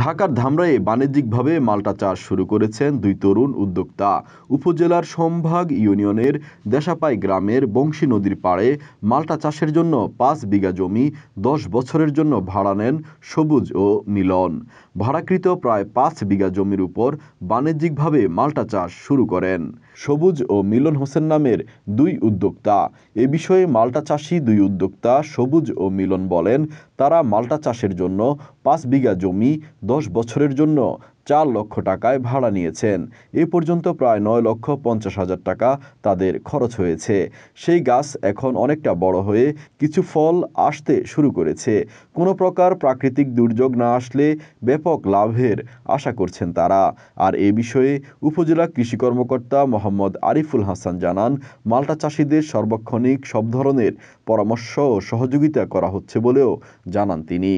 ঢাকার ধামরায়ে বাণিজ্যিকভাবে মাল্টা চাষ শুরু করেছেন দুই তরুণ উদ্যোক্তা উপজেলার সম্ভাগ ইউনিয়নের দেশাপাই গ্রামের বংশী নদীর পাড়ে মাল্টা চাষের জন্য পাঁচ বিঘা জমি দশ বছরের জন্য ভাড়া নেন সবুজ ও মিলন ভাড়াকৃত প্রায় পাঁচ বিঘা জমির উপর বাণিজ্যিকভাবে মাল্টা চাষ শুরু করেন সবুজ ও মিলন হোসেন নামের দুই উদ্যোক্তা এ বিষয়ে মাল্টা চাষি দুই উদ্যোক্তা সবুজ ও মিলন বলেন তারা মাল্টা চাষের জন্য পাঁচ বিঘা জমি দশ বছরের জন্য চার লক্ষ টাকায় ভাড়া নিয়েছেন এ পর্যন্ত প্রায় নয় লক্ষ পঞ্চাশ হাজার টাকা তাদের খরচ হয়েছে সেই গাছ এখন অনেকটা বড় হয়ে কিছু ফল আসতে শুরু করেছে কোনো প্রকার প্রাকৃতিক দুর্যোগ না আসলে ব্যাপক লাভের আশা করছেন তারা আর এ বিষয়ে উপজেলা কৃষি কর্মকর্তা মোহাম্মদ আরিফুল হাসান জানান মাল্টা চাষিদের সর্বক্ষণিক সব ধরনের পরামর্শ ও সহযোগিতা করা হচ্ছে বলেও জানান তিনি